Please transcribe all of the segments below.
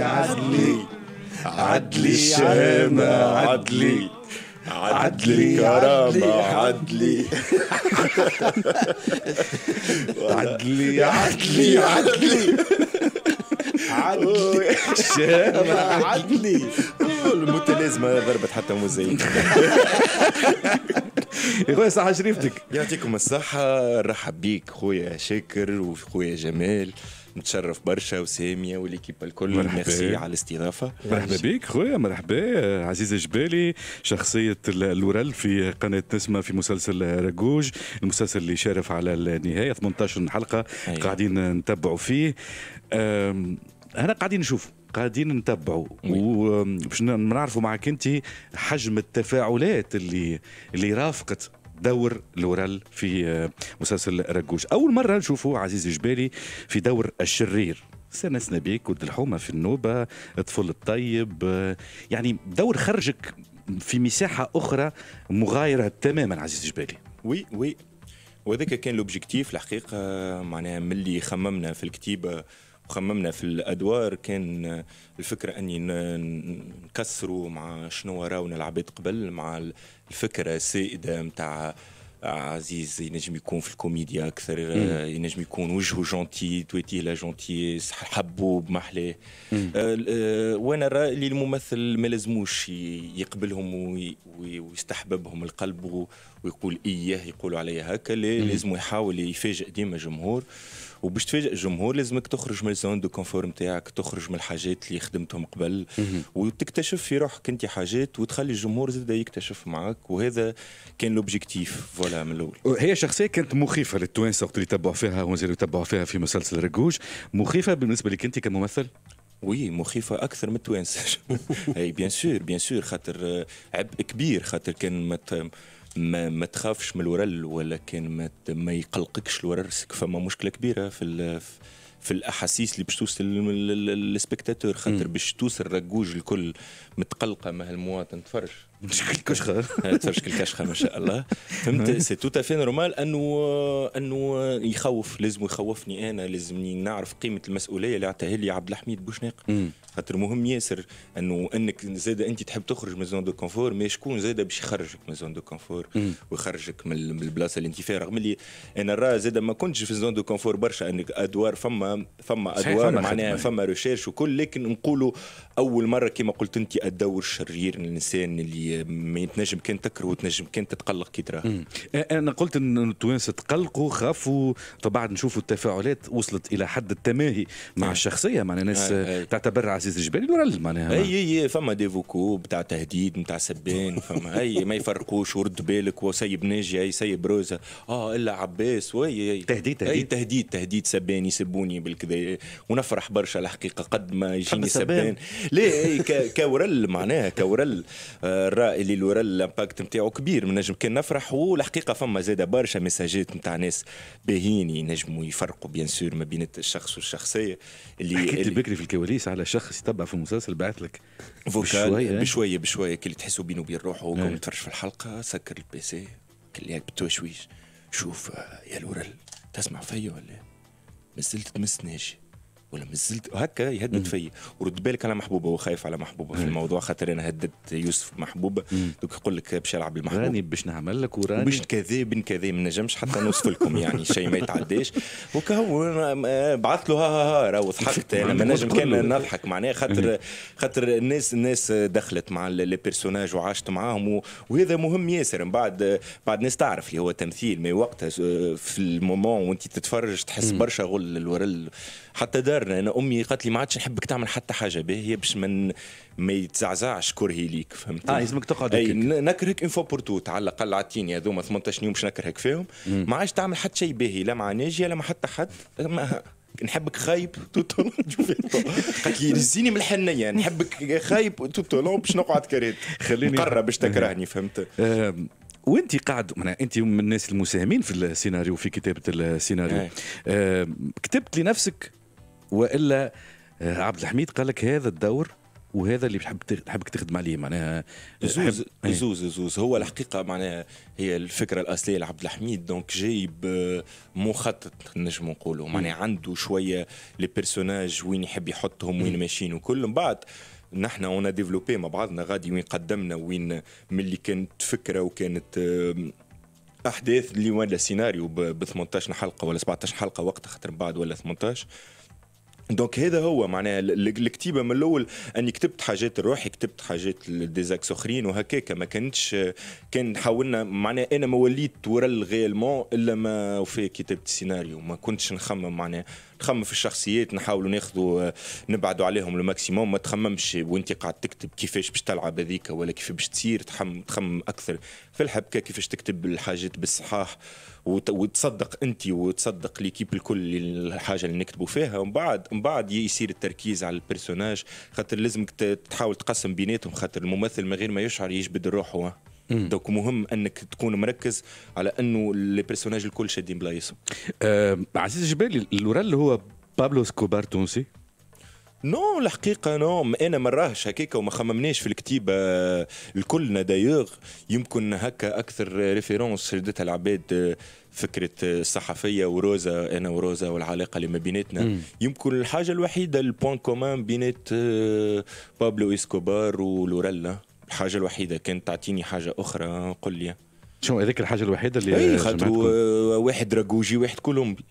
عدلي عدلي عدلي عدلي عدلي كرامة عدلي عدلي عدلي عدلي عدلي شهامة عدلي المتلازمة ضربت حتى مو زي يا خويا صحة شريفتك يعطيكم الصحة نرحب بيك خويا شاكر وخويا جمال متشرف برشا وساميه والإكيب الكل ميرسي على الاستضافه مرحبا بك خويا مرحبا عزيز جبالي شخصيه الورل في قناه نسمه في مسلسل رجوج المسلسل اللي شارف على النهايه 18 حلقه أيوة. قاعدين نتبعوا فيه هنا قاعدين نشوفوا قاعدين نتبعوا وباش نعرفوا معك انت حجم التفاعلات اللي اللي رافقت دور لورال في آه، مسلسل رجوش اول مره نشوفه عزيز جبالي في دور الشرير سنسنا بيك ود الحومه في النوبه الطفل الطيب آه، يعني دور خرجك في مساحه اخرى مغايره تماما عزيز جبالي وي وي وهذاك كان لوبجيكتيف الحقيقه معناها ملي خممنا في الكتيبه آه، وخممنا في الادوار كان الفكره اني نكسروا مع شنو راونا العباد قبل مع الفكره السائده نتاع عزيز ينجم يكون في الكوميديا اكثر ينجم يكون وجهه جونتي تويتيه لا جونتي حبوب ما احلاه أه وانا رأي اللي الممثل ما لازموش يقبلهم ويستحببهم القلب ويقول اياه يقولوا عليا هكا لازم يحاول يفاجئ ديما جمهور وباش تفاجئ الجمهور لازمك تخرج من الزون دو كونفور نتاعك تخرج من الحاجات اللي خدمتهم قبل وتكتشف في روحك انت حاجات وتخلي الجمهور زاد يكتشف معك وهذا كان لوبجيكتيف فوالا من الاول هي شخصيه كانت مخيفه للتوانسه وقت اللي يتبعوا فيها ومازالوا يتبعوا فيها في مسلسل رجوج مخيفه بالنسبه لك انت كممثل وي مخيفه اكثر من التوانسه اي بيان سور بيان سور خاطر عبء كبير خاطر كان مت ما, ما تخافش من الورل ولكن ما, ما يقلقكش الورل فما مشكله كبيره في في الاحاسيس اللي باش توصل للسبكتاتور خاطر باش توصل رجوج الكل متقلقه مع المواطن تفرج بشكل كشخه تفرشك كشخه ما شاء الله فهمت سي تو تافي نورمال انه انه يخوف لازم يخوفني انا لازمني نعرف قيمه المسؤوليه اللي عطاها لي عبد الحميد بوشناق خاطر مهم ياسر انه انك زاد انت تحب تخرج من زون دو كونفور مي شكون زاد باش يخرجك من زون دو كونفور ويخرجك من البلاصه اللي انت فيها رغم اللي انا راه زاد ما كنتش في زون دو كونفور برشا انك ادوار فما فما ادوار معناها فما ريشيرش وكل لكن نقولوا اول مره كما قلت انت الدور الشرير الانسان اللي ما تنجم كان تكره وتنجم كان تتقلق كي تراه انا قلت ان التوانسه تقلقوا خافوا فبعد نشوفوا التفاعلات وصلت الى حد التماهي مع الشخصيه معناها ناس تعتبر عزيز الجبالي ورل معناها اي اي فما دي فوكو بتاع تهديد نتاع سبان فما اي ما يفرقوش ورد بالك وسيب ناجي اي سيب روزه اه الا عباس واي اي تهديد تهديد اي تهديد تهديد سبان يسبوني بالكذا ونفرح برشا الحقيقه قد ما يجيني سبان لا اي كورل معناها كورل آه، برا اللي لورا الامباكت نتاعو كبير من نجم كان نفرح والحقيقه فما زاده برشا مساجات نتاع ناس باهيين ينجموا يفرقوا بيان سور ما بين الشخص والشخصيه اللي حكيت اللي بكري في الكواليس على شخص يتبع في المسلسل بعث لك فوكال بشويه بشويه, بشوية كي تحسوا بينه وبين روحه إيه. كون تفرج في الحلقه سكر البيسي كلياك بالتشويش شوف آه، يا لورال تسمع فيا ولا ما زلت تمسناش ولا مازلت هكا يهدد فيا ورد بالك على محبوبه وخايف على محبوبه في الموضوع خاطر انا هددت يوسف محبوبه دوك يقول لك باش العب المحبوب راني باش نعمل لك وراني باش كذا بن كذا ما نجمش حتى نوصف لكم يعني شيء ما يتعداش وكا هو بعث له ها ها ها راهو ضحكت انا ما نجم كان نضحك معناه خاطر خاطر الناس الناس دخلت مع لي بيرسوناج وعاشت معاهم وهذا مهم ياسر من بعد بعد ناس تعرف اللي هو تمثيل مي وقتها في المومون وانت تتفرج تحس برشا غل الورل حتى دار كبرنا انا امي قالت لي ما عادش نحبك تعمل حتى حاجه باهيه باش من ما يتزعزعش كرهي ليك فهمت اه يلزمك تقعد اي نكرهك اون فوا بور تو على الاقل عطيني هذوما 18 يوم باش نكرهك فيهم ما عادش تعمل حتى شيء باهي لا مع ناجيه لا مع حتى حد نحبك خايب قالت لي نزيني من الحنيه نحبك خايب باش نقعد كريت خليني مقرة باش تكرهني فهمت آه، وانت قاعد معناها انت من الناس المساهمين في السيناريو في كتابه السيناريو نعم. آه، كتبت لنفسك والا آه، عبد الحميد قال لك هذا الدور وهذا اللي تحب تحبك تخدم عليه معناها آه، زوز إيه. زوز زوز هو الحقيقه معناها هي الفكره الاصليه لعبد الحميد دونك جايب آه، مخطط نجم نقولوا معناها عنده شويه لي بيرسوناج وين يحب يحطهم وين ماشيين وكل من بعد نحن اون ديفلوبي مع بعضنا غادي وين قدمنا وين ملي كانت فكره وكانت احداث اللي ولا سيناريو ب 18 حلقه ولا 17 حلقه وقت خاطر بعد ولا 18 دونك هذا هو معناها الكتيبه من الاول اني كتبت حاجات لروحي كتبت حاجات ديزاكس اخرين وهكاك ما كانتش كان حاولنا معناها انا ما وليت ورا الغيلمون الا ما وفي كتابه السيناريو ما كنتش نخمم معناها تخمم في الشخصيات نحاولوا ناخذوا آه، نبعدوا عليهم الماكسيموم ما تخممش وانت قاعد تكتب كيفاش باش تلعب هذيك ولا كيف باش تصير تخمم اكثر في الحبكه كيفاش تكتب الحاجات بالصحاح وتصدق انت وتصدق ليكيب الكل الحاجه اللي نكتبوا فيها ومن بعد من بعد يصير التركيز على البيرسوناج خاطر لازمك تحاول تقسم بيناتهم خاطر الممثل من غير ما يشعر يجبد روحه دوك مهم انك تكون مركز على انه لي بيرسوناج الكل شادين بلايصهم أه عزيز جبالي اللي هو بابلو سكوبار تونسي نو الحقيقة نو أنا ما راهش هكاك وما خممناش في الكتيبة أه، الكلنا دايوغ يمكن هكا أكثر ريفيرونس شدتها العباد أه، فكرة أه، الصحفية وروزا أنا وروزا والعلاقة اللي ما بيناتنا يمكن الحاجة الوحيدة البوان كومان بينات بابلو إسكوبار ولوريلا الحاجه الوحيده كانت تعطيني حاجه اخرى قل لي شنو هذيك الحاجه الوحيده اللي إيه، خاطر واحد راجوجي واحد كولومبي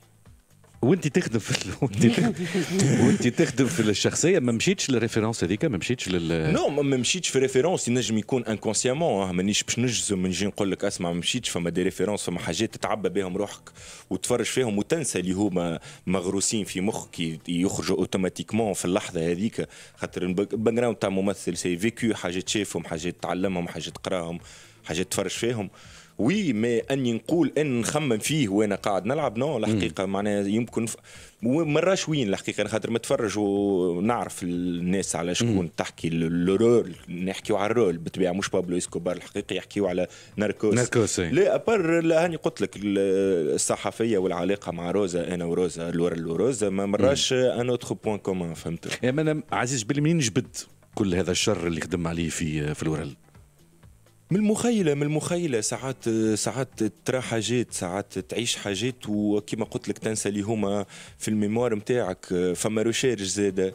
وانت تخدم في وانت تخدم وانت تخدم في الشخصيه ما مشيتش للريفيرونس هذيك ما مشيتش لل نو ما مشيتش في ريفيرونس ينجم يكون انكونسيامون اه، مانيش باش نجزم نجي نقول لك اسمع ما مشيتش فما دي ريفيرونس فما حاجات تتعبى بهم روحك وتفرج فيهم وتنسى اللي هما مغروسين في مخك يخرجوا اوتوماتيكمون في اللحظه هذيك خاطر الباك جراوند تاع ممثل سي فيكو حاجات شافهم حاجات تعلمهم حاجات قراهم حاجات تفرج فيهم وي مي اني نقول ان نخمم فيه وانا قاعد نلعب نو الحقيقه معناها يمكن ف... مرة وين الحقيقه انا خاطر متفرج ونعرف الناس على شكون تحكي الرول نحكيو على الرول بالطبيعه مش بابلو اسكوبار الحقيقه يحكيو على ناركوس ناركوس لا ابر هاني قلت لك الصحفيه والعلاقه مع روزا انا وروزا الورل وروزا ما مراش ان اوتر بوان كومون فهمت انا عزيز بالمين جبد كل هذا الشر اللي خدم عليه في في الورل من المخيله من المخيله ساعات ساعات ترى حاجات ساعات تعيش حاجات وكما قلت لك تنسى اللي هما في الميموار نتاعك فما ريشيرش زاده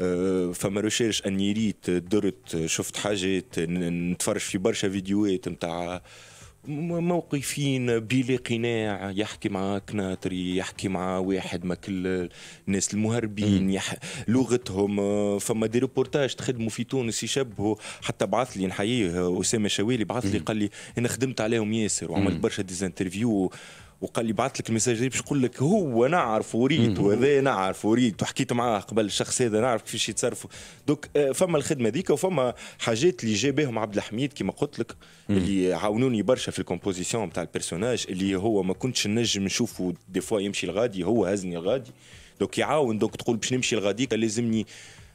آه، فما ريشيرش ريت درت شفت حاجات نتفرج في برشا فيديوهات نتاع موقفين بلا قناع يحكي مع كناتري يحكي مع واحد ما كل الناس المهربين يح... لغتهم آه، فما دي ريبورتاج تخدموا في تونس يشبهوا حتى بعث لي نحييه اسامه شويلي بعث لي قال لي انا خدمت عليهم ياسر وعملت برشا ديزانترفيو وقال لي بعث لك الميساج باش يقول لك هو نعرف وريت وهذا نعرف وريت وحكيت معاه قبل الشخص هذا نعرف كيفاش يتصرفوا دوك آه، فما الخدمه ذيك وفما حاجات اللي جا بهم عبد الحميد كما قلت لك اللي عاونوني برشا في الكومبوزيسيون نتاع البيرسوناج اللي هو ما كنتش نجم نشوفه دي فوا يمشي لغادي هو هزني لغادي دوك يعاون دوك تقول باش نمشي لغاديك لازمني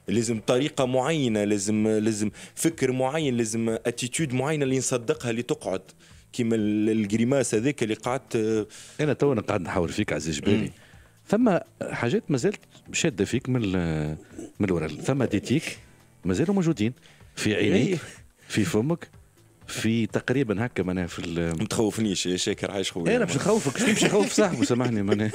لازم طريقة معينة لازم لازم فكر معين لازم اتيتود معينة اللي نصدقها اللي تقعد كيما الجريماس هذيك اللي قعدت آه، انا تو انا قاعد نحاور فيك عزيز جبالي ثم حاجات مازالت شاده فيك من من الورا ثم ديتيك مازالوا موجودين في عينيك إيه. في فمك في تقريبا هكا معناها في ما تخوفنيش يا شاكر عايش خويا إيه، انا باش نخوفك شنو باش نخوف صاحبه سامحني معناها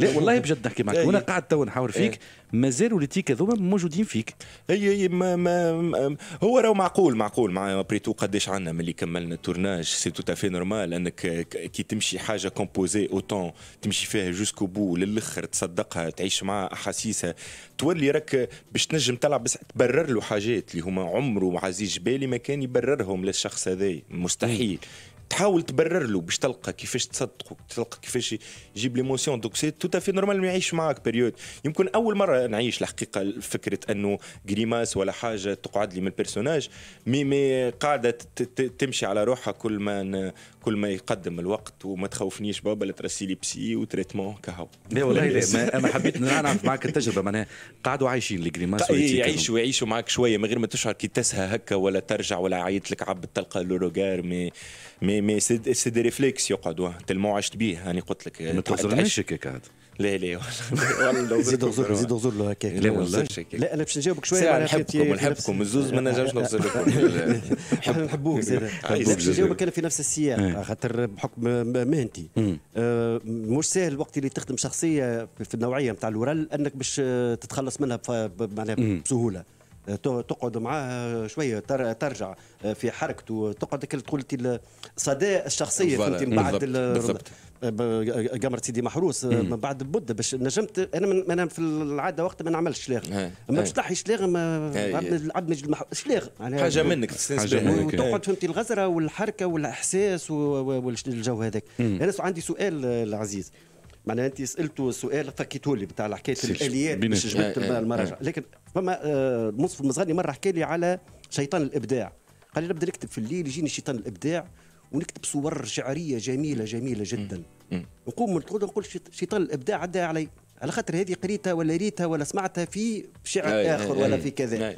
لا والله بجد نحكي معك إيه. وانا قاعد تو نحاور فيك إيه. مازالوا لي تيك هذوما موجودين فيك اي ما, ما هو راه معقول معقول مع بريتو قداش عندنا ملي كملنا التورناج سي تو تافي نورمال انك كي تمشي حاجه كومبوزي اوتون تمشي فيها جوسكو بو للاخر تصدقها تعيش معها احاسيسها تولي راك باش تنجم تلعب بس تبرر له حاجات اللي هما عمره عزيز جبالي ما كان يبررهم للشخص هذا مستحيل إيه. تحاول تبرر له باش تلقى كيفاش تصدقه تلقى كيفاش يجيب ليموسيون دوك سي تو في نورمال يعيش معاك بيريود يمكن اول مره نعيش الحقيقه فكره انه غريماس ولا حاجه تقعد لي من البيرسوناج مي مي قاعده تمشي على روحها كل ما كل ما يقدم الوقت وما تخوفنيش بابا لا ترسي لي بسي وتريتمون كهو لا والله انا حبيت نعرف معك التجربه معناها قعدوا عايشين الجريماس يعيشوا يعيشوا معك شويه من غير ما تشعر كي تسهى هكا ولا ترجع ولا عيط لك عبد تلقى لو روغار مي مي مي سي دي ريفليكس يقعدوا تلمو عشت بيه انا قلت لك ما تهزرنيش هكاك عاد لا لا والله زيد غزر زيد غزر له هكاك لا والله لا انا باش نجاوبك شويه نحبكم نحبكم الزوز ما نجمش نغزر لكم نحبوك زيد باش نجاوبك انا في نفس السياق إيه. خاطر بحكم مهنتي آه، مش ساهل الوقت اللي تخدم شخصيه في النوعيه نتاع الورال انك باش تتخلص منها معناها بسهوله تقعد معاه شويه ترجع آه، في حركته تقعد كل تقول الصدى الشخصيه فهمتي من بعد قمر سيدي محروس آه، من بعد بده باش نجمت انا من انا في العاده وقت ما نعملش شلاغ اما باش شلاغ عبد مجد شلاغ يعني حاجه منك تقعد فهمتي الغزره والحركه والاحساس والجو هذاك انا عندي سؤال آه، العزيز معناها انت سالته سؤال فكيتوا لي بتاع حكايه الاليات مش جبت آه، آه، المراجع آه، لكن فما مصطفى المزغني مره حكى لي على شيطان الابداع قال لي نبدا نكتب في الليل يجيني شيطان الابداع ونكتب صور شعريه جميله جميله جدا نقوم نقول شيطان الابداع عدى علي على خاطر هذه قريتها ولا ريتها ولا سمعتها في شعر اخر ولا في كذا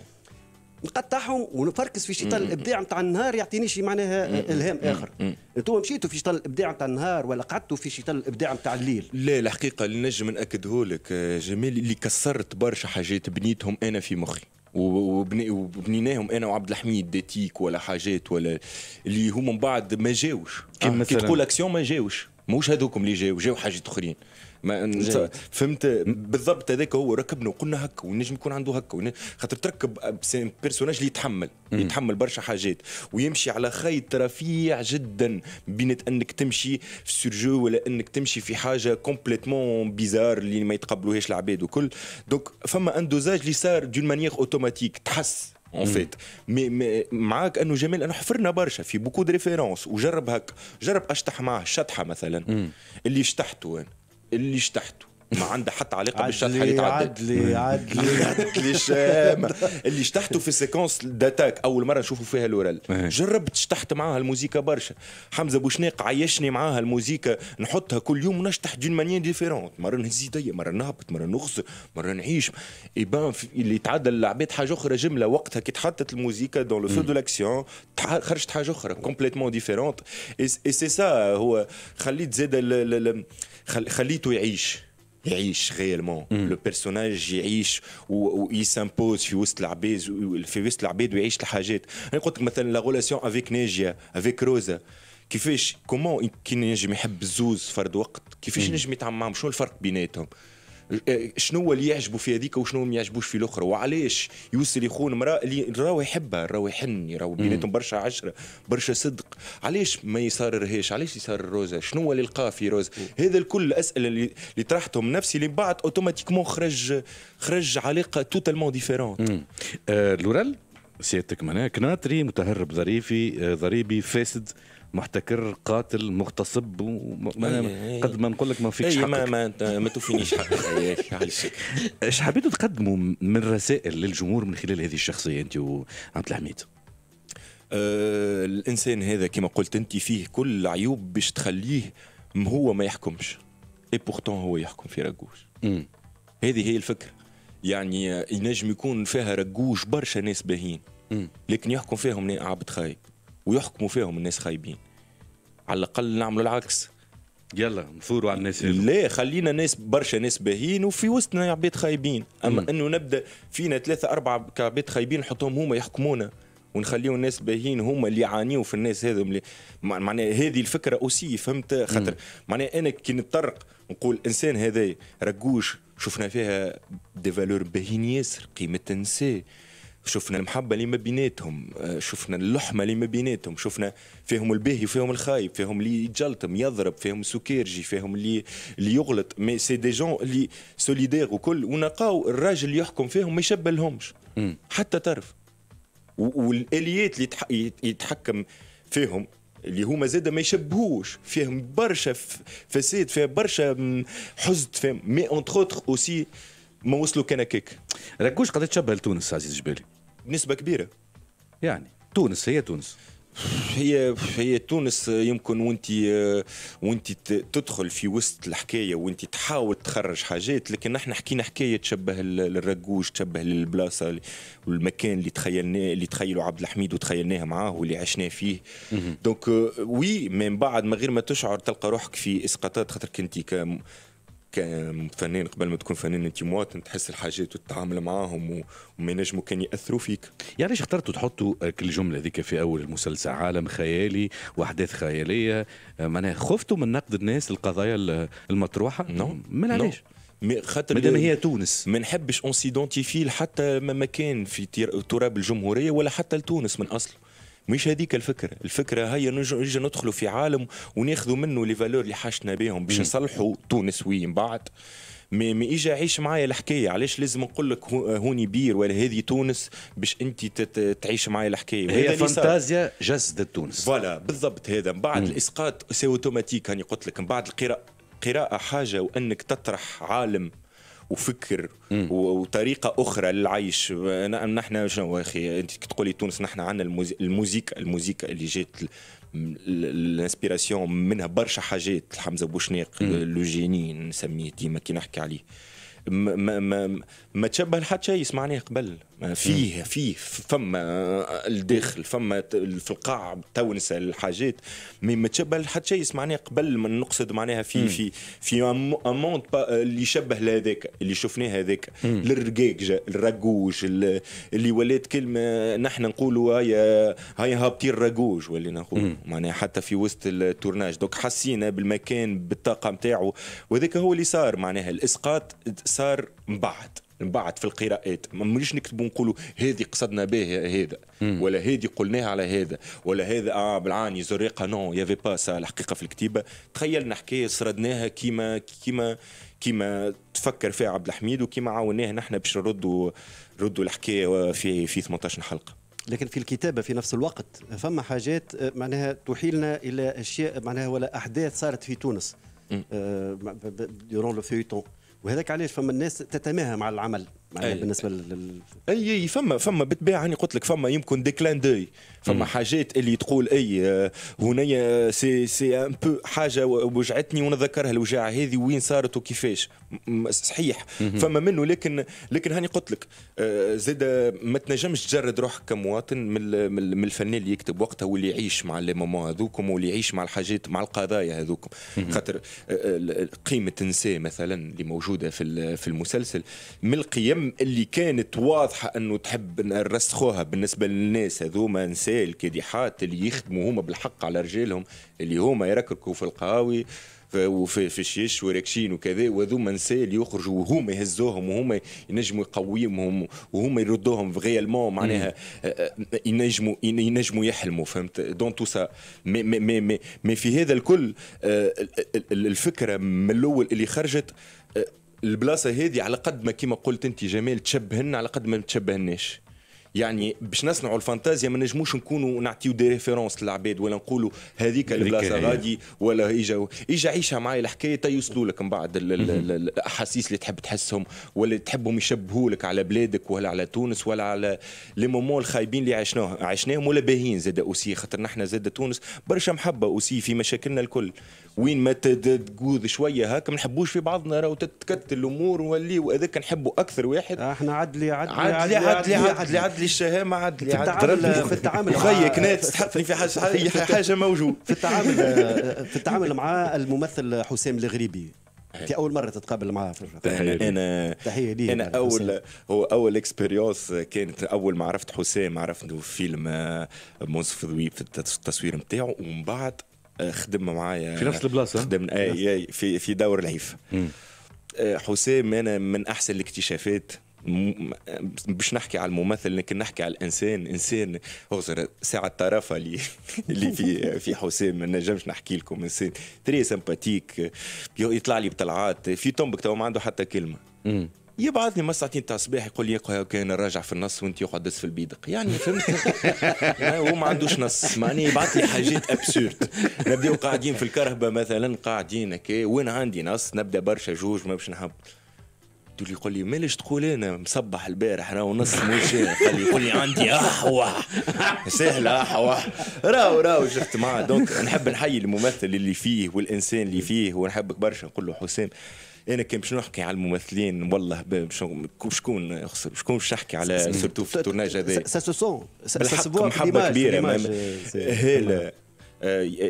نقطعهم ونفركز في شيطان الابداع نتاع النهار يعطيني شي معناها الهام اخر انتوا مشيتوا في شيطان الابداع نتاع النهار ولا قعدتوا في شيطان الابداع نتاع الليل لا الحقيقه اللي نجم ناكده لك آه، جميل اللي كسرت برشا حاجات بنيتهم انا في مخي وبنيناهم انا وعبد الحميد ديتيك ولا حاجات ولا اللي هم من بعد ما جاوش كي آه، تقول اكسيون ما جاوش مش هذوكم اللي جاوا جاوا حاجات اخرين ما انت فهمت بالضبط هذاك هو ركبنا وقلنا هكا ونجم يكون عنده هكا خاطر تركب بيرسوناج اللي يتحمل يتحمل برشا حاجات ويمشي على خيط رفيع جدا بين انك تمشي في سيرجو ولا انك تمشي في حاجه كومبليتمون بيزار اللي ما يتقبلوهاش العباد وكل دونك فما ان دوزاج اللي صار دون مانيير اوتوماتيك تحس اون فيت مي, مي معاك انه جمال انه حفرنا برشا في بوكو دو ريفيرونس وجرب هكا جرب اشطح معاه شطحه مثلا مم. اللي شطحته انا اللي تحته ما عنده حتى علاقه بالشطح اللي يتعدى عدلي عدلي عدلي شام اللي شتحته في سيكونس داتاك اول مره نشوفوا فيها لورال إيه. جربت شتحت معاها الموزيكا برشا حمزه بوشناق عيشني معاها الموزيكا نحطها كل يوم ونشتح دون مانيا ديفيرونت مره نهز ايديا مره نهبط مره نغزر مره نعيش بان اللي تعدى العباد حاجه اخرى جمله وقتها كي تحطت الموزيكا دون لو فو دو لاكسيون خرجت حاجه اخرى كومبليتمون ديفيرونت اي سي سا هو خليت زاد خليته يعيش يعيش غيرمون لو بيرسوناج يعيش ويسامبوز في وسط العباد في وسط العباد ويعيش الحاجات انا قلت لك مثلا لا غولاسيون افيك ناجيا افيك روزا كيفاش كومون كي نجم يحب الزوز فرد وقت كيفاش نجم يتعامل معاهم شنو الفرق بيناتهم شنو هو اللي يعجبه في هذيك وشنو ما يعجبوش في الاخرى وعلاش يوصل يخون امراه اللي راهو يحبها راهو يحن راهو بيناتهم برشا عشره برشا صدق علاش ما يصاررهاش علاش يصار روزا شنو هو اللي لقاه في روزا هذا الكل الاسئله اللي طرحتهم نفسي اللي بعد اوتوماتيكمون خرج خرج علاقه توتالمون ديفيرونت لورال سيادتك معناها كناطري متهرب ظريفي ضريبي آه، فاسد محتكر قاتل مغتصب وما إيه. قد ما نقول لك ما فيكش إيه، حقك ما ما, ما توفينيش حق إيه، ايش حبيتوا تقدموا من رسائل للجمهور من خلال هذه الشخصيه انت وعبد الحميد آه الانسان هذا كما قلت انت فيه كل العيوب باش تخليه هو ما يحكمش اي بورتون هو يحكم في رجوج هذه هي الفكره يعني ينجم يكون فيها رجوج برشا ناس باهين لكن يحكم فيهم عبد خايب ويحكموا فيهم الناس خايبين على الاقل نعملوا العكس يلا نثوروا على الناس لا خلينا ناس برشا ناس باهيين وفي وسطنا عباد خايبين اما م. انه نبدا فينا ثلاثه اربعه كعباد خايبين نحطهم هما يحكمونا ونخليو الناس باهيين هما اللي يعانيوا في الناس هذم اللي معناها هذه الفكره اوسي فهمت خاطر معناها انا كي نتطرق نقول الانسان هذا رقوش شفنا فيها دي فالور باهيين ياسر قيمه تنساه شفنا المحبة اللي ما بيناتهم آه، شفنا اللحمة اللي ما بيناتهم شفنا فيهم الباهي وفيهم الخايب فيهم اللي يتجلطم يضرب فيهم سكيرجي فيهم اللي اللي يغلط مي سي دي جون اللي سوليدير وكل ونلقاو الراجل يحكم فيهم ما يشبهلهمش حتى طرف والاليات اللي يتحكم فيهم اللي هما زاد ما يشبهوش فيهم برشا فساد فيهم برشا حزن فيهم مي اونتر اوتر اوسي ما وصلوا كان كيك راكوش قد تشبه لتونس عزيز جبالي بنسبه كبيره يعني تونس هي تونس هي هي تونس يمكن وانت وانت تدخل في وسط الحكايه وانت تحاول تخرج حاجات لكن احنا حكينا حكايه تشبه الرجوش تشبه للبلاصه والمكان اللي تخيلناه اللي تخيله عبد الحميد وتخيلناه معاه واللي عشناه فيه دونك وي euh، من بعد من غير ما تشعر تلقى روحك في اسقاطات خاطر انت كفنان قبل ما تكون فنان انت مواطن تحس الحاجات وتتعامل معاهم وما ينجموا كان ياثروا فيك. يعني ليش اخترتوا تحطوا كل جمله هذيك في اول المسلسل عالم خيالي واحداث خياليه آه، معناها خفتوا من نقد الناس القضايا المطروحه؟ نو من علاش؟ خاطر مادام هي تونس ما نحبش اونسيدونتيفي لحتى حتى ما كان في تراب الجمهوريه ولا حتى لتونس من اصل مش هذيك الفكره الفكره هي نجي ندخلوا في عالم وناخذوا منه لي فالور اللي حاجتنا بهم باش نصلحوا تونس وين بعد مي مي اجا عيش معايا الحكايه علاش لازم نقول لك هوني بير ولا هذه تونس باش انت تعيش معايا الحكايه هي فانتازيا جسدت تونس فوالا بالضبط هذا من بعد الاسقاط سي اوتوماتيك هاني قلت لك من بعد القراءه قراءة حاجة وأنك تطرح عالم وفكر مم. وطريقه اخرى للعيش نحن شنو اخي انت تقولي تونس نحن عندنا الموزيكا الموزيكا اللي جات الانسبيراسيون منها برشا حاجات حمزه لو جيني نسميه ديما كي نحكي عليه ما, ما, ما, ما تشبه لحد شيء سمعناه قبل فيه فيه فما الداخل فما في القاع تونس الحاجات مي ما تشبه لحد شيء معناها قبل ما نقصد معناها في في في امونت اللي يشبه لهذاك اللي شفناه هذاك الرقاق الرقوج اللي ولات كلمه نحن نقولوا هيا هيا هابطين الرقوج ولينا نقول معناها حتى في وسط التورناج دوك حسينا بالمكان بالطاقه نتاعو وهذاك هو اللي صار معناها الاسقاط صار من بعد من بعد في القراءات ما مانيش نكتبوا نقولوا هذه قصدنا به هذا ولا هذه قلناها على هذا ولا هذا اه بالعاني زريقه نو يافي با سا الحقيقه في الكتيبه تخيلنا حكايه سردناها كيما كيما كيما تفكر فيها عبد الحميد وكيما عاوناه نحن باش نردوا ردوا الحكايه في في 18 حلقه لكن في الكتابة في نفس الوقت فما حاجات آه، معناها تحيلنا إلى أشياء معناها ولا أحداث صارت في تونس دورون لو آه، وهذاك علاش فما الناس تتماهى مع العمل معناها بالنسبه لل اي اي فما فما بالطبيعه هاني قلت لك فما يمكن ديكلان دوي فما مم. حاجات اللي تقول اي آه، هنايا سي سي ان بو حاجه وجعتني ونذكرها الوجاعه هذه وين صارت وكيفاش صحيح مم. فما منه لكن لكن هاني قلت لك آه، زاد ما تنجمش تجرد روحك كمواطن من من الفنان اللي يكتب وقتها واللي يعيش مع لي مومون هذوكم واللي يعيش مع الحاجات مع القضايا هذوكم خاطر آه، قيمه النساء مثلا اللي موجوده في في المسلسل من القيم الهم اللي كانت واضحه انه تحب نرسخوها بالنسبه للناس هذوما نساء الكادحات اللي يخدموا هما بالحق على رجالهم اللي هما يركركوا في القهاوي وفي في الشيش وراكشين وكذا وهذوما نساء اللي يخرجوا وهما يهزوهم وهما ينجموا يقويهم وهما يردوهم فغيالمون معناها آه، آه، ينجموا ينجموا يحلموا فهمت دون تو سا مي, مي, مي, مي في هذا الكل آه، الفكره من الاول اللي خرجت البلاصه هذه على قد ما كيما قلت انت جمال تشبهن على قد ما تشبهناش يعني باش نصنعوا الفانتازيا ما نجموش نكونوا نعطيو دي ريفيرونس للعباد ولا نقولوا هذيك البلاصه غادي ولا اجا اجا عيشها معايا الحكايه يوصلوا لك من بعد الاحاسيس اللي تحب تحسهم ولا تحبهم يشبهوا لك على بلادك ولا على تونس ولا على لي مومون الخايبين اللي عشناه عشناهم ولا باهين زاد اوسي خاطر نحن زاد تونس برشا محبه اوسي في مشاكلنا الكل وين ما تقوذ شويه هاك ما نحبوش في بعضنا راهو تتكتل الامور ولي وهذاك نحبه اكثر واحد احنا عدلي عدلي عدلي عدلي, عدلي, عدلي, عدلي, عدلي, عدلي, عدلي, عدلي لي الشهامه ما عاد لي عاد في التعامل خي كنات تحطني في حاجه حاجه موجود في التعامل في التعامل مع الممثل حسام الغريبي انت اول مره تتقابل معاه في تحية انا تحيه ليه انا اول حسين. هو اول اكسبيريونس كانت اول ما عرفت حسام عرفته آه، في فيلم منصف ذويب في التصوير نتاعو ومن بعد آه، خدم معايا في نفس البلاصه خدم آه، في في دور العيف حسام انا من احسن الاكتشافات باش نحكي على الممثل لكن نحكي على الانسان انسان اغزر ساعة طرفة اللي اللي في في حسام ما نجمش نحكي لكم انسان تري سمباتيك يطلع لي بطلعات في تومبك تو ما عنده حتى كلمة يبعث لي مساعتين تاع الصباح يقول لي يا كان راجع في النص وانت يقعد في البيدق يعني فهمت هو ما عندوش نص معني يبعث لي حاجات ابسورد نبداو قاعدين في الكرهبه مثلا قاعدين هكا وين عندي نص نبدا برشا جوج ما باش نهبط قلت له يقول لي مالش تقول انا مصبح البارح راهو نص موجه قال لي يقول لي عندي احوح سهل احوح راهو راهو شفت معاه دونك نحب نحيي الممثل اللي فيه والانسان اللي فيه ونحبك برشا نقول له حسام انا كان باش نحكي على الممثلين والله شكون شكون باش نحكي على سورتو في التورناج هذا سا سو سون بالحق محبه كبيره هاله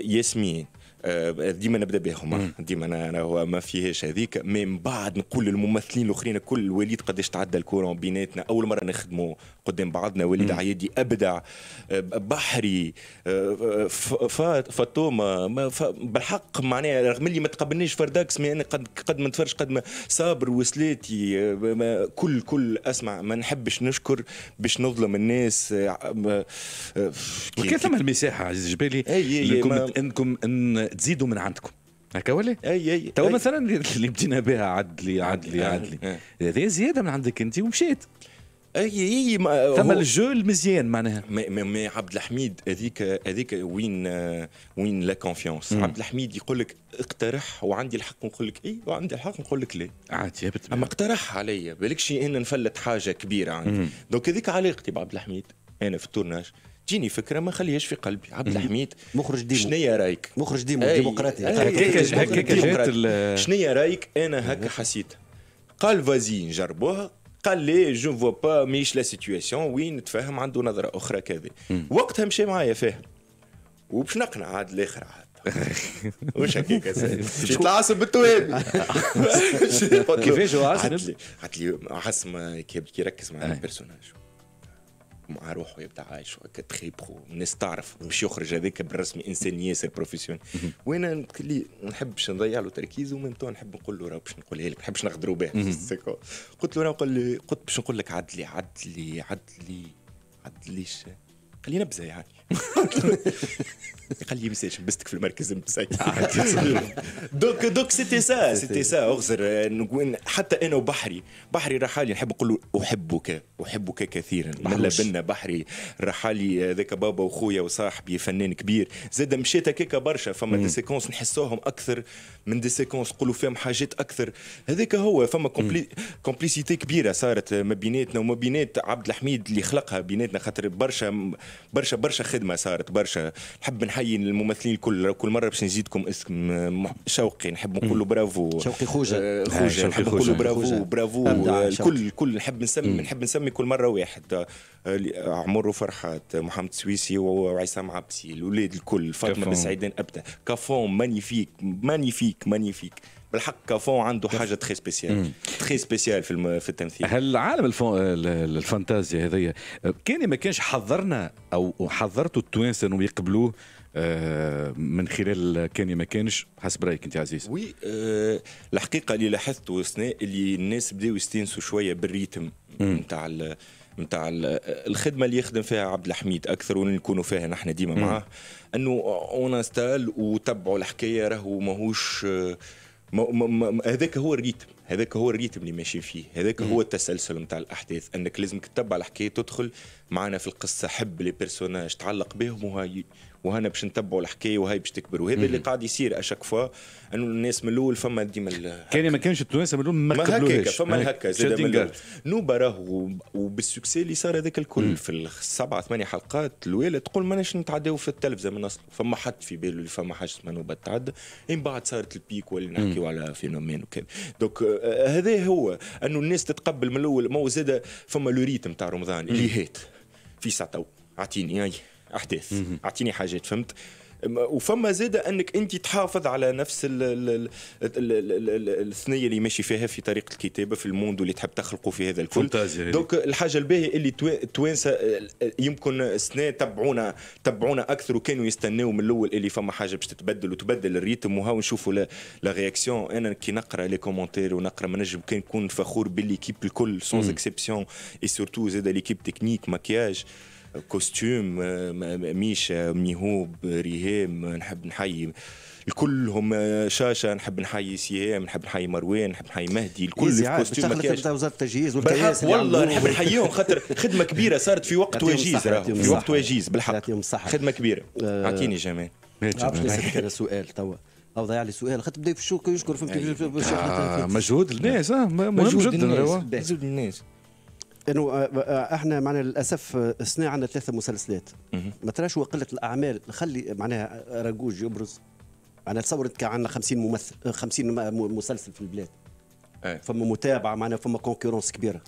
ياسمين آه، ديما نبدا بهم ديما انا, هو ما فيهاش هذيك مي من بعد نقول للممثلين الاخرين الكل وليد قداش تعدى الكورون بيناتنا اول مره نخدموا قدام بعضنا وليد عيادي ابدع آه، بحري آه، فاتوما بالحق معناها رغم اللي ما تقبلنيش فرداكس مي انا قد قد ما نتفرج قد ما صابر وسلاتي كل كل اسمع ما نحبش نشكر باش نظلم الناس كي ثم المساحه عزيز جبالي إيه، إيه، إيه، انكم انكم ان تزيدوا من عندكم هكا ولا؟ اي اي تو مثلا اللي بدينا بها عدلي عدلي عدلي هذه زياده من عندك انت ومشيت اي اي ثم الجو المزيان معناها مي, مي عبد الحميد هذيك هذيك وين وين لا كونفيونس عبد الحميد يقول لك اقترح وعندي الحق نقول لك اي وعندي الحق نقول لك لا عادي اما اقترح عليا بالكشي انا نفلت حاجه كبيره عندي دونك هذيك علاقتي بعبد الحميد انا في التورناج تجيني فكره ما خليهاش في قلبي عبد الحميد مخرج ديمو شنو رايك مخرج ديمو ديمقراطي هكاك شنو رايك انا هكا حسيت قال فازي نجربوها قال لي جو فوا با ميش لا سيتوياسيون وين نتفاهم عنده نظره اخرى كذا وقتها مشى معايا فيها وباش نقنع عاد الاخر عاد وش هكاك مشيت العاصم بالتوالي كيفاش هو عاصم؟ عاصم كي يركز مع البيرسوناج مع روحه يبدا عايش تخي برو الناس تعرف باش يخرج هذاك بالرسمي انسان ياسر بروفيسيون وانا اللي نحبش نضيع له وميم ومن نحب نقول له راه باش نقولها لك ما نحبش نغدروا به قلت له راه قال لي قلت باش نقول لك عدلي عدلي عدلي عدليش قال لي نبزه يعني قال لي مساج بستك في المركز دوك دوك سيتي سا سيتي سا اغزر حتى انا وبحري بحري رحالي نحب نقول له احبك احبك كثيرا احلى بنا بحري رحالي ذاك بابا وخويا وصاحبي فنان كبير زاد مشيت هكاك برشا فما دي سيكونس نحسوهم اكثر من دي سيكونس نقولوا فيهم حاجات اكثر هذاك هو فما كومبليسيتي كبيره صارت ما بيناتنا وما بينات عبد الحميد اللي خلقها بيناتنا خاطر برشا برشا برشا خد خدمه صارت برشا نحب نحيي الممثلين الكل كل مره باش نزيدكم اسم شوقي نحب نقول له برافو شوقي خوجه آه، آه، خوجه نحب نقول له برافو برافو الكل آه، الكل نحب نسمي نحب نسمي كل مره واحد عمر وفرحات محمد سويسي وعصام عبسي الاولاد الكل فاطمه بن سعيدان ابدا كافون مانيفيك مانيفيك مانيفيك بالحق كفون عنده حاجه تخي سبيسيال تخي سبيسيال في الم... في التمثيل هل عالم الفو... الفانتازيا هذيا كان ما كانش حضرنا او حذرتوا التوانسه انه يقبلوه آه، من خلال كان ما كانش حسب رايك انت عزيز وي أه الحقيقه اللي لاحظته اثناء اللي الناس بداوا يستانسوا شويه بالريتم نتاع نتاع الخدمه اللي يخدم فيها عبد الحميد اكثر ونكونوا فيها نحن ديما معاه انه اون انستال وتبعوا الحكايه راهو ماهوش أه هذاك هو الريتم هذاك هو الريتم اللي ماشي فيه هذاك هو التسلسل نتاع الاحداث انك لازم تتبع الحكايه تدخل معنا في القصه حب لي بيرسوناج تعلق بهم وهاي وهنا باش نتبعوا الحكايه وهي باش تكبر وهذا اللي قاعد يصير اشاك فوا انه الناس من الاول فما ديما كان ما كانش التوانسه من الاول ما قبلوهاش فما هكا زاد من الاول نوبه راهو وبالسكسي اللي صار هذاك الكل في السبعه ثمانيه حلقات الوالد تقول ماناش نتعداو في التلفزه من اصل فما حد في باله اللي فما حاجه اسمها نوبه تعدى من بعد صارت البيك ولا نحكيو على فينومين وكذا دوك آه، آه، هذا هو انه الناس تتقبل من الاول ما هو زاد فما لوريت نتاع تاع رمضان اللي هات في ساعه عطيني هاي احداث اعطيني حاجات فهمت وفما زاد انك انت تحافظ على نفس الثنيه اللي ماشي فيها في طريقه الكتابه في الموند اللي تحب تخلقه في هذا الكل دونك الحاجه الباهيه اللي التوانسه يمكن سنة تبعونا تبعونا اكثر وكانوا يستناو من الاول اللي فما حاجه باش تتبدل وتبدل الريتم وهاو نشوفوا لا رياكسيون انا كي نقرا لي كومونتير ونقرا ما نجم كان نكون فخور بالليكيب الكل سونز اكسبسيون اي سورتو زاد ليكيب تكنيك مكياج كوستيوم آه، ميشا ميهوب ريهام نحب نحيي هم آه، شاشه نحب نحيي سيام نحب نحيي مروان نحب نحيي مهدي الكل في كوستيوم وزاره التجهيز والكياس والله نحب نحييهم خاطر خدمه كبيره صارت في وقت وجيز في وقت وجيز بالحق خدمه كبيره آه، اعطيني جمال ماشي سؤال توا او ضيع لي سؤال خاطر بدا يشكر فهمت أيوة. مجهود الناس مهم جدا مجهود الناس انه آه، آه، آه، احنا معنا للاسف السنه عندنا ثلاثه مسلسلات ما تراش هو قله الاعمال خلي معناها راجوج يبرز انا تصور كان عندنا 50 ممثل 50 مسلسل في البلاد أي. فما متابعه معناها فما كونكورونس كبيره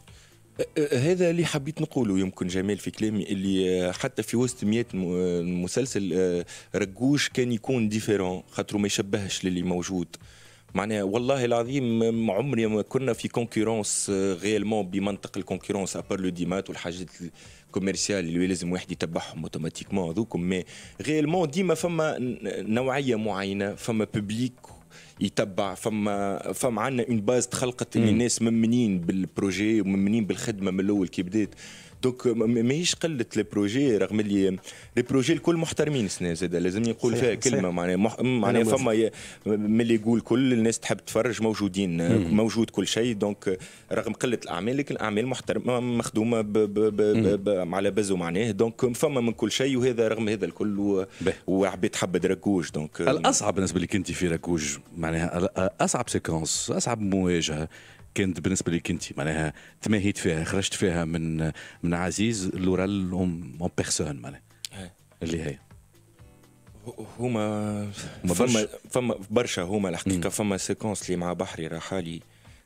هذا اللي حبيت نقوله يمكن جمال في كلامي اللي حتى في وسط 100 مسلسل رجوش كان يكون ديفيرون خاطر ما يشبهش للي موجود معناها والله العظيم عمري ما كنا في كونكورونس غيالمون آه، بمنطق الكونكورونس ابار لو ديمات والحاجات الكوميرسيال اللي لازم واحد يتبعهم اوتوماتيكمون هذوكم مي غيالمون ديما فما نوعيه معينه فما بوبليك يتبع فما فما عندنا اون باز تخلقت الناس ممنين بالبروجي وممنين بالخدمه من الاول كي بدات دوك ماهيش قله البروجي رغم اللي البروجي الكل محترمين السنه زاد لازم يقول فيها كلمه معناها معناها فما ملي يقول كل الناس تحب تفرج موجودين مم. موجود كل شيء دونك رغم قله الاعمال لكن الاعمال محترمه مخدومه ب... ب... ب... ب... ب... على بز معناه دونك فما من كل شيء وهذا رغم هذا الكل و... وعبيت حبه راكوج دونك الاصعب بالنسبه لك انت في راكوج معناها اصعب سيكونس اصعب مواجهه كانت بالنسبه لك انت معناها تماهيت فيها خرجت فيها من من عزيز لورال اون بيرسون معناها اللي هي هما فما فما برشا هما الحقيقه فما سيكونس اللي مع بحري راحالي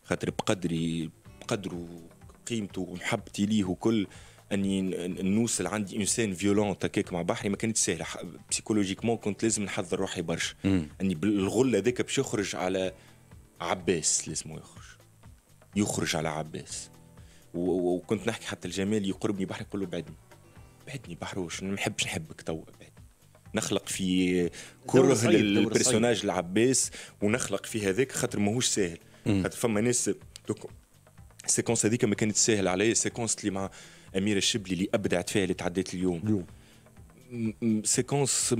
خاطر بقدري بقدره قيمته ومحبتي ليه وكل اني نوصل عندي انسان فيولونت هكاك مع بحري ما كانتش سهله بسيكولوجيكمون كنت لازم نحضر روحي برشا اني بالغل هذاك باش يخرج على عباس لازم يخرج يخرج على عباس وكنت نحكي حتى الجمال يقربني بحر كله بعدني بعدني بحروش ما نحبش نحبك توا نخلق في كره للبرسوناج العباس ونخلق في هذاك خاطر ماهوش ساهل خاطر فما ناس دوك السيكونس هذيك ما كانت ساهل عليا السيكونس اللي مع امير الشبلي اللي ابدعت فيها اللي تعديت اليوم اليوم سيكونس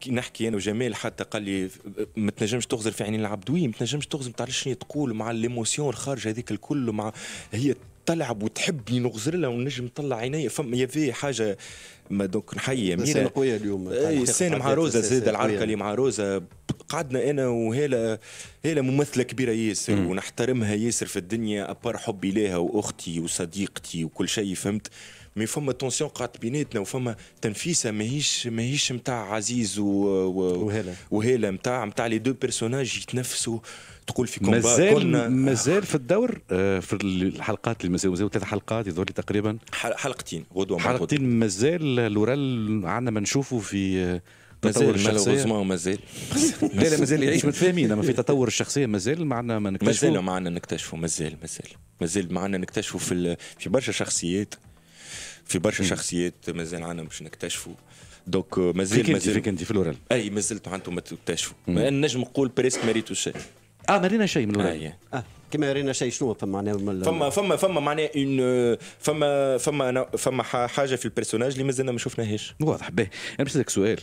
كي نحكي انا وجمال حتى قال لي ما تنجمش تغزر في عينين العبدوي ما تنجمش تغزر ما تعرفش شنو تقول مع ليموسيون الخارجه هذيك الكل مع هي تلعب وتحبني نغزر لها ونجم نطلع عيني فما يفي حاجه ما دونك نحيي اميره قويه اليوم السنه مع روزا زاد العركه اللي مع روزا قعدنا انا وهيلا هيلا ممثله كبيره ياسر ونحترمها ياسر في الدنيا ابار حبي لها واختي وصديقتي وكل شيء فهمت مي فما تونسيون قعدت بيناتنا وفما تنفيسه ماهيش ماهيش نتاع عزيز و... و... وهلا وهلا نتاع نتاع لي دو بيرسوناج يتنفسوا تقول في كومبا مازال كنا... مازال في الدور آه، في الحلقات اللي مازال مازال ثلاث حلقات يظهر لي تقريبا حلقتين غدوه حلقتين مازال لورال عندنا ما نشوفه في تطور الشخصيه مازال لا لا مازال يعيش متفاهمين اما في تطور الشخصيه مازال معنا ما نكتشفه مازال معنا نكتشفه مازال مازال مازال معنا نكتشفه في ال... في برشا شخصيات في برشا شخصيات مازال عندنا باش نكتشفوا دوك مازال مازال فيك انت في لورال اي مازلت انتم ما تكتشفوا نجم نقول بريسك ماريتو شيء اه ما رينا شيء من لورال آه, آه. كما رينا شيء شنو فما معناه فما فما فما معناه اون فما فما فما حاجه في البيرسوناج اللي مازلنا ما شفناهاش واضح باهي انا باش نسالك سؤال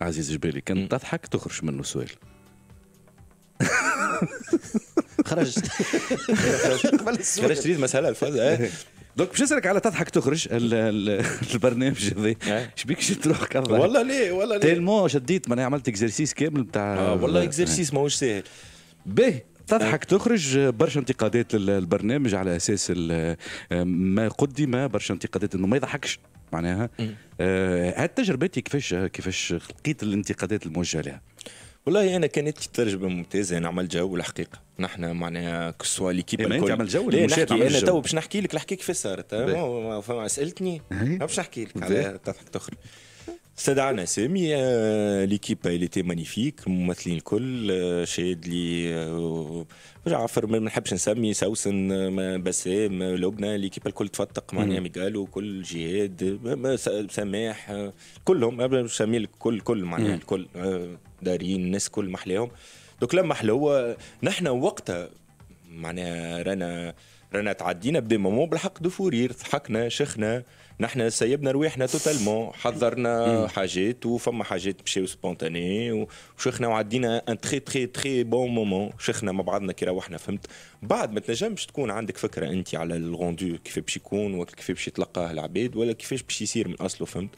عزيز جبالي كان تضحك تخرج منه سؤال خرجت خرجت مسألة الفاز آه. دونك باش نسالك على تضحك تخرج البرنامج هذا نعم. شبيك شد روحك والله ليه والله ليه تيلمون شديت معناها عملت اكزرسيس كامل نتاع آه، والله اكزرسيس ماهوش ساهل باهي تضحك تخرج برشا انتقادات للبرنامج على اساس ما قدم برشا انتقادات انه ما يضحكش معناها آه، هالتجربه كيفاش كيفاش لقيت الانتقادات الموجهه لها والله انا كانت ترجمة ممتازه انا جو الحقيقه نحن معناها كسوا ليكيب إيه الكل عمل جو إيه، نحكي انا تو باش نحكي لك الحكي كيفاش صارت فما سالتني إيه. باش نحكي لك على تضحك تخرج استدعانا سامي ليكيب اللي تي مانيفيك ممثلين الكل شاهد لي جعفر آه، ما نحبش نسمي سوسن بسام لبنى ليكيب الكل تفتق معناها نعم ميغال كل جهاد سماح آه، كلهم سمي الكل كل معناها الكل آه، دارين الناس كل محلاهم دوك لما حلوه نحن وقتها معناها رانا رانا تعدينا بدي مو بالحق دو فورير ضحكنا شخنا نحن سيبنا رواحنا توتالمون حضرنا حاجات وفما حاجات مشاو سبونتاني وشخنا وعدينا ان تخي تخي تخي بون مومون شخنا مع بعضنا كي روحنا فهمت بعد ما تنجمش تكون عندك فكره انت على الغوندو كيف باش يكون وكيف باش يتلقاه العباد ولا كيفاش باش يصير من اصله فهمت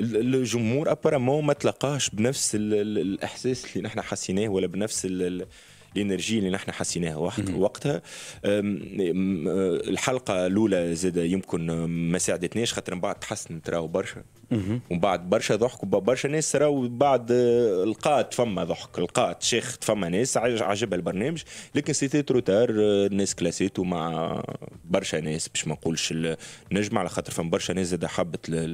الجمهور ابارامون ما تلقاهش بنفس الاحساس اللي نحن حسيناه ولا بنفس الانرجي اللي نحن حسيناها وقتها الحلقه الاولى زاد يمكن ما ساعدتناش خاطر من بعد تحسنت راهو برشا ومن بعد برشا ضحك برشا ناس راهو بعد أه، لقات فما ضحك لقات شيخ فما ناس عجبها البرنامج لكن سيتي تروتار أه، الناس كلاسيتو مع برشا ناس باش ما نقولش النجم على خاطر فما برشا ناس زاد حبت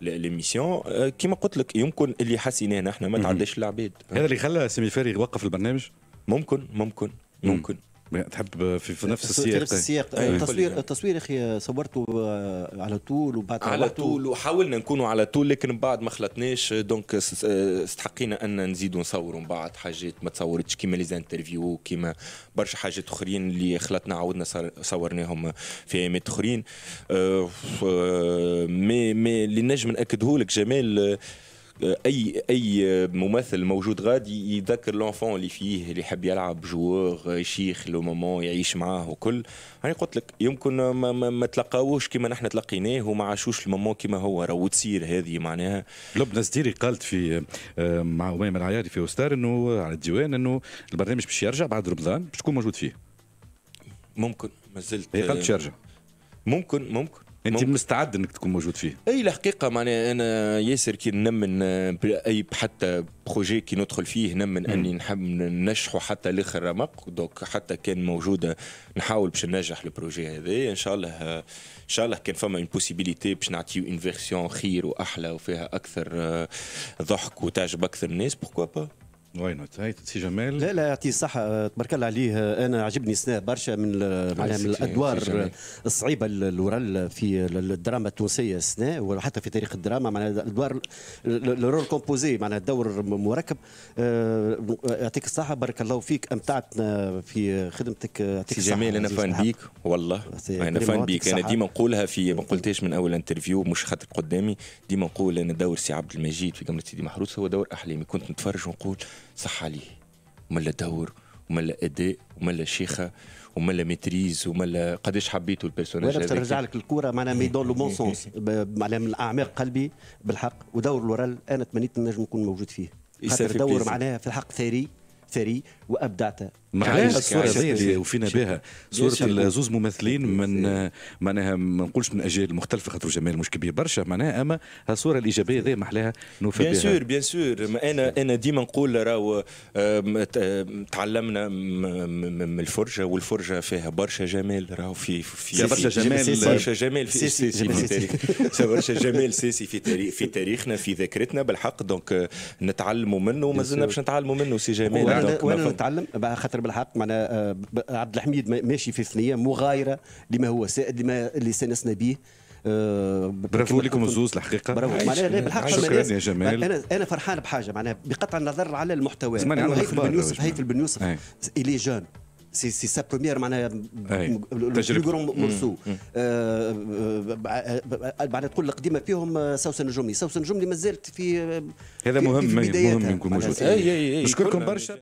ليميسيون أه، كيما قلت لك يمكن اللي حسيناه نحن ما تعداش العباد هذا اللي خلى سيمي فارغ يوقف البرنامج ممكن ممكن ممكن يعني تحب في, في نفس السياق في نفس طيب. السياق أيه. التصوير التصوير اخي صورته آه، على طول وبعد على طول وحاولنا نكونوا على طول لكن من بعد ما خلطناش دونك استحقينا ان نزيدوا نصوروا من بعد حاجات ما تصورتش كيما لي زانترفيو كيما برشا حاجات اخرين اللي خلطنا عاودنا صورناهم في ايامات اخرين آه، آه، مي مي اللي نجم ناكدهولك جمال اي اي ممثل موجود غادي يذكر لونفون اللي فيه اللي يحب يلعب جوار يشيخ لو مومون يعيش معاه وكل راني قلت لك يمكن ما, ما, ما تلقاوش كما نحن تلقيناه وما عاشوش المومون كما هو راهو تصير هذه معناها لبنى سديري قالت في آه، مع امام العياري في اوستار انه على الديوان انه البرنامج باش يرجع بعد رمضان باش تكون موجود فيه ممكن ما زلت هي قالت يرجع ممكن ممكن انت مستعد انك تكون موجود فيه اي الحقيقه معناها انا ياسر كي نمن اي حتى بروجي كي ندخل فيه نمن اني نحب ننجحه حتى لاخر رمق دوك حتى كان موجوده نحاول باش ننجح البروجي هذا ان شاء الله ان شاء الله كان فما اون بوسيبيليتي باش نعطيو اون فيرسيون خير واحلى وفيها اكثر آه، ضحك وتعجب اكثر الناس بوكو با واي نوت هاي سي جمال لا لا يعطيه الصحة آه، تبارك الله عليه آه، أنا عجبني سناء برشا من معناها من الأدوار الصعيبة الورال في الدراما التونسية سناء وحتى في تاريخ الدراما معناها الأدوار الرول كومبوزي معناها الدور مركب آه، يعطيك الصحة بارك الله فيك أمتعتنا في خدمتك يعطيك الصحة جمال أنا فان بيك والله أنا فان بيك أنا ديما نقولها في ما قلتهاش من أول انترفيو مش خاطر قدامي ديما نقول أنا دور سي عبد المجيد في جملة سيدي محروس هو دور أحلامي كنت نتفرج ونقول صح عليه ملا دور وملا اداء وملا شيخه وملا ميتريز وملا قداش حبيتوا البيرسوناج وانا ترجع نرجع لك الكوره معناها مي دون لو بون سونس معناها من اعماق قلبي بالحق ودور لورال انا تمنيت نجم نكون موجود فيه خاطر دور معناها في الحق ثري ثري وابدعته مع الصورة هذه وفينا بها صورة الزوز ممثلين من معناها ما نقولش من اجيال مختلفة خاطر جمال مش كبير برشا معناها اما الصورة الايجابية هذه محلاها نوفي بيان سور بيان سور انا انا ديما نقول راهو تعلمنا من الفرجة والفرجة فيها برشا جمال راهو في في برشا جمال برشا جمال في سيسي في تاريخ برشا جمال سيسي في تاريخ في تاريخنا في ذاكرتنا بالحق دونك آه، نتعلموا منه ومازلنا باش نتعلموا منه سي جمال وانا نتعلم خاطر ذكر بالحق معنا آه، عبد الحميد ماشي في ثنيه مغايره لما هو سائد لما اللي سنسنا به آه، برافو لكم الزوز الحقيقه برافو معناها بالحق شكرا يا جمال انا انا فرحان بحاجه معناها بقطع النظر على المحتوى زمان على هيثم بن يوسف هيثم بن يوسف الي جون سي سي سا بروميير معناها تجربه مرسو آه، بعد تقول القديمه فيهم سوسن الجملي سوسن الجملي مازالت في هذا مهم مهم يكون موجود نشكركم برشا